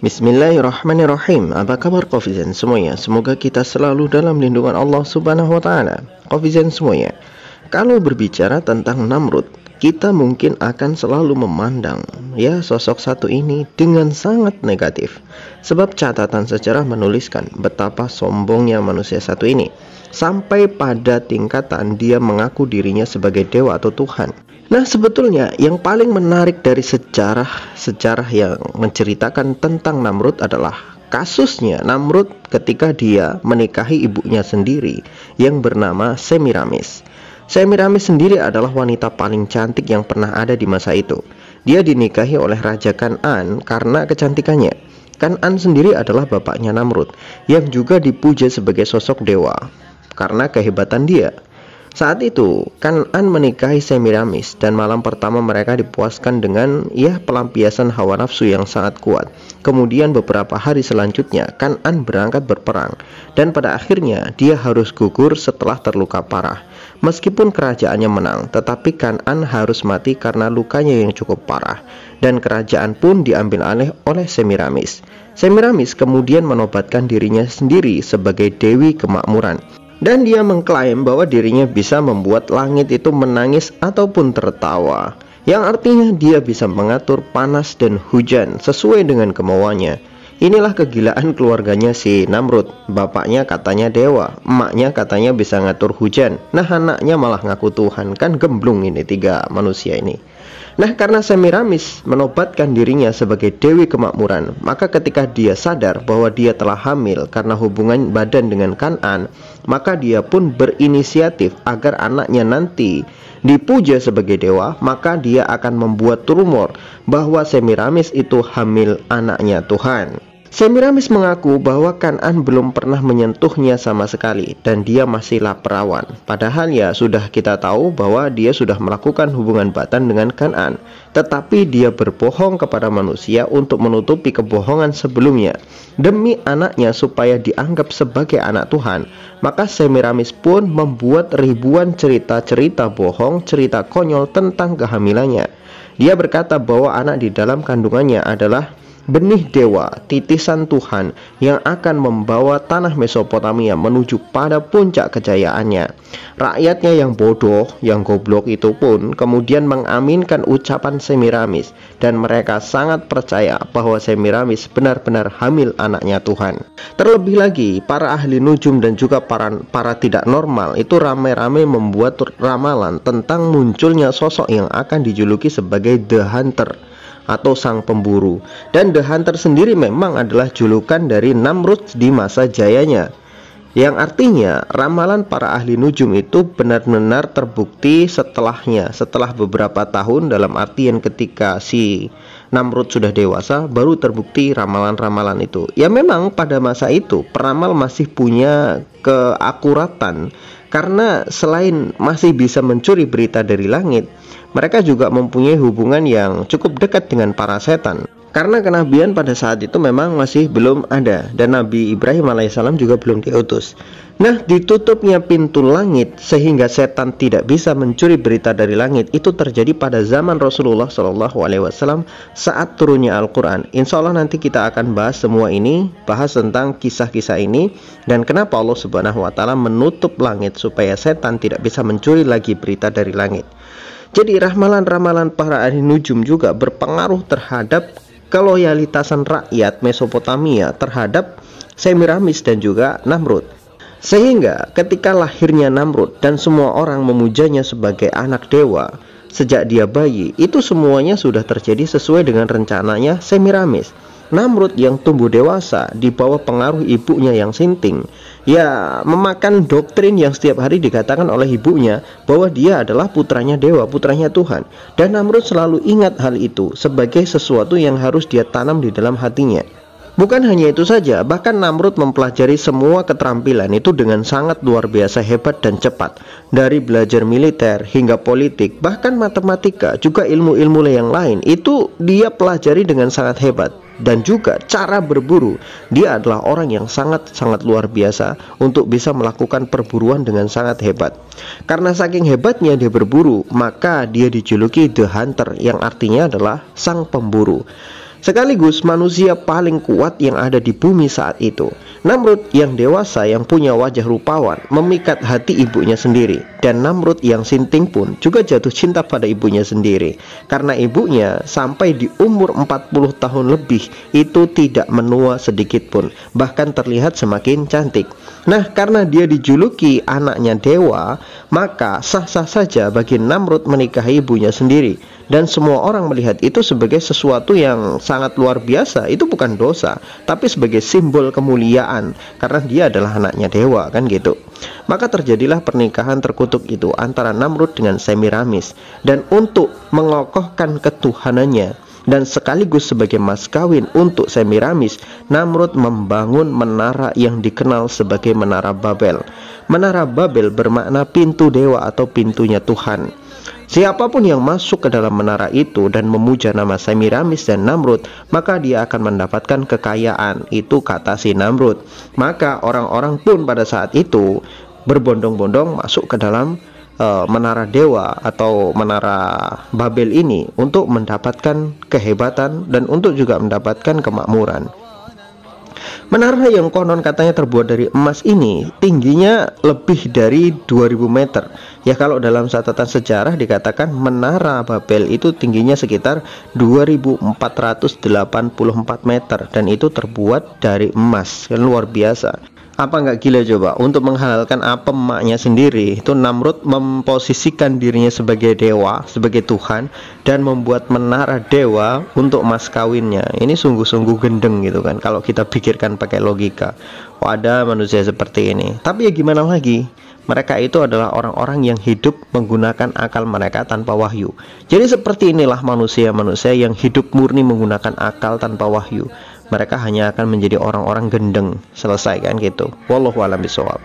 Bismillahirrahmanirrahim. Apa kabar Kofizen semuanya? Semoga kita selalu dalam lindungan Allah Subhanahu wa taala. Kofizen semuanya. Kalau berbicara tentang Namrud, kita mungkin akan selalu memandang ya sosok satu ini dengan sangat negatif. Sebab catatan sejarah menuliskan betapa sombongnya manusia satu ini sampai pada tingkatan dia mengaku dirinya sebagai dewa atau Tuhan. Nah, sebetulnya yang paling menarik dari sejarah sejarah yang menceritakan tentang Namrud adalah kasusnya Namrud ketika dia menikahi ibunya sendiri yang bernama Semiramis. Semiramis sendiri adalah wanita paling cantik yang pernah ada di masa itu. Dia dinikahi oleh Raja Kan'an karena kecantikannya. Kan'an sendiri adalah bapaknya Namrud, yang juga dipuja sebagai sosok dewa karena kehebatan dia. Saat itu, Kanan menikahi Semiramis dan malam pertama mereka dipuaskan dengan ya pelampiasan hawa nafsu yang sangat kuat. Kemudian beberapa hari selanjutnya, Kanan berangkat berperang dan pada akhirnya dia harus gugur setelah terluka parah. Meskipun kerajaannya menang, tetapi Kanan harus mati karena lukanya yang cukup parah dan kerajaan pun diambil alih oleh Semiramis. Semiramis kemudian menobatkan dirinya sendiri sebagai dewi kemakmuran dan dia mengklaim bahwa dirinya bisa membuat langit itu menangis ataupun tertawa, yang artinya dia bisa mengatur panas dan hujan sesuai dengan kemauannya. Inilah kegilaan keluarganya si Namrud. Bapaknya katanya dewa, emaknya katanya bisa ngatur hujan. Nah, anaknya malah ngaku Tuhan, kan gemblung ini tiga manusia ini. Nah, karena Semiramis menobatkan dirinya sebagai dewi kemakmuran, maka ketika dia sadar bahwa dia telah hamil karena hubungan badan dengan Kanan, maka dia pun berinisiatif agar anaknya nanti dipuja sebagai dewa, maka dia akan membuat rumor bahwa Semiramis itu hamil anaknya Tuhan. Semiramis mengaku bahwa Kanan belum pernah menyentuhnya sama sekali dan dia masih perawan. Padahal ya sudah kita tahu bahwa dia sudah melakukan hubungan batan dengan Kanan, tetapi dia berbohong kepada manusia untuk menutupi kebohongan sebelumnya demi anaknya supaya dianggap sebagai anak Tuhan. Maka Semiramis pun membuat ribuan cerita-cerita bohong, cerita konyol tentang kehamilannya. Dia berkata bahwa anak di dalam kandungannya adalah benih dewa, titisan Tuhan yang akan membawa tanah Mesopotamia menuju pada puncak kejayaannya. Rakyatnya yang bodoh, yang goblok itu pun kemudian mengaminkan ucapan Semiramis dan mereka sangat percaya bahwa Semiramis benar-benar hamil anaknya Tuhan. Terlebih lagi, para ahli nujum dan juga para para tidak normal itu ramai-ramai membuat ramalan tentang munculnya sosok yang akan dijuluki sebagai The Hunter atau sang pemburu. Dan The Hunter sendiri memang adalah julukan dari Namrud di masa jayanya. Yang artinya ramalan para ahli nujum itu benar-benar terbukti setelahnya Setelah beberapa tahun dalam artian ketika si Namrud sudah dewasa baru terbukti ramalan-ramalan itu Ya memang pada masa itu peramal masih punya keakuratan Karena selain masih bisa mencuri berita dari langit mereka juga mempunyai hubungan yang cukup dekat dengan para setan. Karena kenabian pada saat itu memang masih belum ada dan Nabi Ibrahim alaihissalam juga belum diutus. Nah, ditutupnya pintu langit sehingga setan tidak bisa mencuri berita dari langit itu terjadi pada zaman Rasulullah Shallallahu Alaihi Wasallam saat turunnya Al-Quran. Insya Allah nanti kita akan bahas semua ini, bahas tentang kisah-kisah ini dan kenapa Allah Subhanahu Wa Taala menutup langit supaya setan tidak bisa mencuri lagi berita dari langit. Jadi ramalan-ramalan para ahli nujum juga berpengaruh terhadap keloyalitasan rakyat Mesopotamia terhadap Semiramis dan juga Namrud. Sehingga ketika lahirnya Namrud dan semua orang memujanya sebagai anak dewa sejak dia bayi, itu semuanya sudah terjadi sesuai dengan rencananya Semiramis. Namrud yang tumbuh dewasa di bawah pengaruh ibunya yang sinting ya memakan doktrin yang setiap hari dikatakan oleh ibunya bahwa dia adalah putranya dewa, putranya Tuhan. Dan Namrud selalu ingat hal itu sebagai sesuatu yang harus dia tanam di dalam hatinya. Bukan hanya itu saja, bahkan Namrud mempelajari semua keterampilan itu dengan sangat luar biasa hebat dan cepat. Dari belajar militer hingga politik, bahkan matematika, juga ilmu-ilmu yang lain, itu dia pelajari dengan sangat hebat dan juga cara berburu. Dia adalah orang yang sangat-sangat luar biasa untuk bisa melakukan perburuan dengan sangat hebat. Karena saking hebatnya dia berburu, maka dia dijuluki The Hunter yang artinya adalah sang pemburu. Sekaligus manusia paling kuat yang ada di bumi saat itu. Namrud yang dewasa yang punya wajah rupawan memikat hati ibunya sendiri dan Namrud yang sinting pun juga jatuh cinta pada ibunya sendiri karena ibunya sampai di umur 40 tahun lebih itu tidak menua sedikit pun bahkan terlihat semakin cantik. Nah, karena dia dijuluki anaknya dewa, maka sah-sah saja bagi Namrud menikahi ibunya sendiri dan semua orang melihat itu sebagai sesuatu yang sangat luar biasa. Itu bukan dosa, tapi sebagai simbol kemuliaan karena dia adalah anaknya dewa kan gitu. Maka terjadilah pernikahan terkutuk itu antara Namrud dengan Semiramis dan untuk mengokohkan ketuhanannya dan sekaligus sebagai mas kawin untuk Semiramis, Namrud membangun menara yang dikenal sebagai Menara Babel. Menara Babel bermakna pintu dewa atau pintunya Tuhan. Siapapun yang masuk ke dalam menara itu dan memuja nama Semiramis dan Namrud, maka dia akan mendapatkan kekayaan. Itu kata si Namrud. Maka orang-orang pun pada saat itu berbondong-bondong masuk ke dalam E, menara dewa atau menara Babel ini untuk mendapatkan kehebatan dan untuk juga mendapatkan kemakmuran. Menara yang konon katanya terbuat dari emas ini tingginya lebih dari 2000 meter. Ya kalau dalam catatan sejarah dikatakan menara Babel itu tingginya sekitar 2484 meter dan itu terbuat dari emas. yang Luar biasa apa nggak gila coba untuk menghalalkan apa maknya sendiri itu Namrud memposisikan dirinya sebagai dewa sebagai Tuhan dan membuat menara dewa untuk mas kawinnya ini sungguh-sungguh gendeng gitu kan kalau kita pikirkan pakai logika oh, ada manusia seperti ini tapi ya gimana lagi mereka itu adalah orang-orang yang hidup menggunakan akal mereka tanpa wahyu. Jadi seperti inilah manusia-manusia yang hidup murni menggunakan akal tanpa wahyu mereka hanya akan menjadi orang-orang gendeng selesai kan gitu wallahu alam bisawab